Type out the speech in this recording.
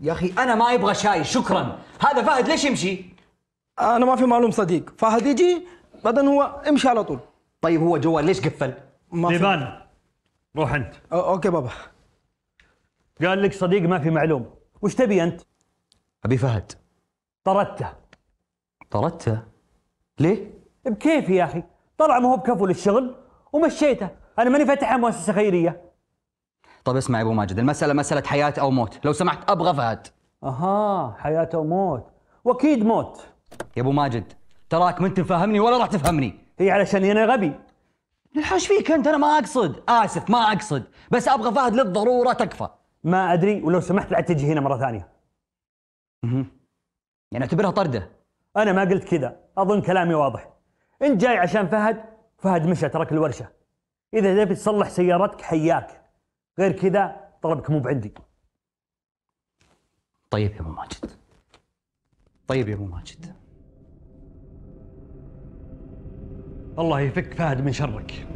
يا اخي انا ما يبغى شاي شكرا هذا فهد ليش يمشي انا ما في معلوم صديق فهد يجي بعدين هو امشي على طول طيب هو جوال ليش قفل ما روح انت اوكي بابا قال لك صديق ما في معلوم وش تبي انت ابي فهد طردته طردته ليه بكيفي يا اخي طلع ما هو بكفو للشغل ومشيته انا ماني فاتحه مؤسسه خيريه طب اسمع يا ابو ماجد المساله مساله حياه او موت لو سمحت ابغى فهد اها حياه او موت واكيد موت يا ابو ماجد تراك من تفهمني ولا راح تفهمني هي علشان انا غبي الحاش فيك انت انا ما اقصد اسف ما اقصد بس ابغى فهد للضروره تكفى ما ادري ولو سمحت لا تجي هنا مره ثانيه اها يعني اعتبرها طرده انا ما قلت كذا اظن كلامي واضح انت جاي عشان فهد فهد مشى ترك الورشه اذا تبي تصلح سيارتك حياك غير كذا طلبك مو بعندي طيب يا ابو ماجد طيب يا ابو ماجد الله يفك فهد من شرك